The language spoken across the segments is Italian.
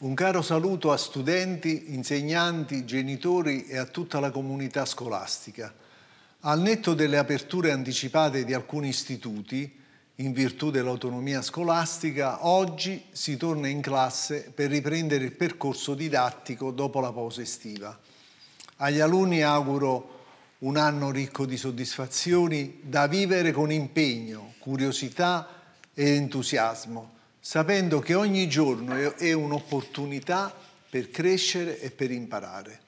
Un caro saluto a studenti, insegnanti, genitori e a tutta la comunità scolastica. Al netto delle aperture anticipate di alcuni istituti, in virtù dell'autonomia scolastica, oggi si torna in classe per riprendere il percorso didattico dopo la pausa estiva. Agli alunni auguro un anno ricco di soddisfazioni da vivere con impegno, curiosità e entusiasmo sapendo che ogni giorno è un'opportunità per crescere e per imparare.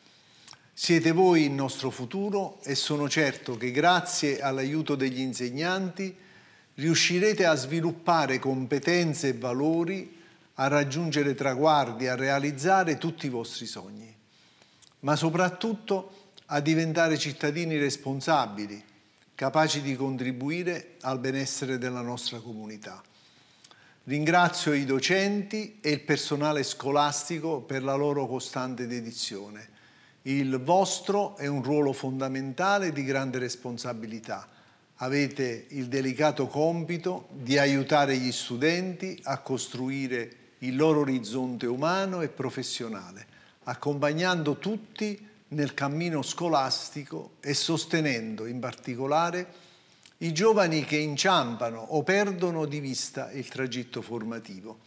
Siete voi il nostro futuro e sono certo che grazie all'aiuto degli insegnanti riuscirete a sviluppare competenze e valori, a raggiungere traguardi, a realizzare tutti i vostri sogni, ma soprattutto a diventare cittadini responsabili, capaci di contribuire al benessere della nostra comunità. Ringrazio i docenti e il personale scolastico per la loro costante dedizione. Il vostro è un ruolo fondamentale di grande responsabilità. Avete il delicato compito di aiutare gli studenti a costruire il loro orizzonte umano e professionale, accompagnando tutti nel cammino scolastico e sostenendo in particolare i giovani che inciampano o perdono di vista il tragitto formativo.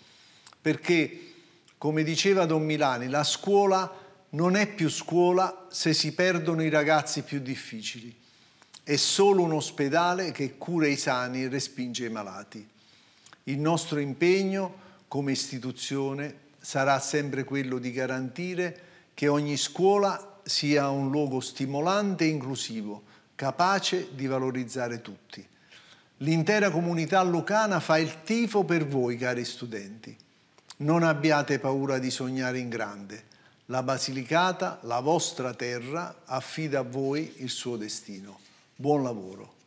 Perché, come diceva Don Milani, la scuola non è più scuola se si perdono i ragazzi più difficili. È solo un ospedale che cura i sani e respinge i malati. Il nostro impegno come istituzione sarà sempre quello di garantire che ogni scuola sia un luogo stimolante e inclusivo, capace di valorizzare tutti. L'intera comunità lucana fa il tifo per voi, cari studenti. Non abbiate paura di sognare in grande. La Basilicata, la vostra terra, affida a voi il suo destino. Buon lavoro.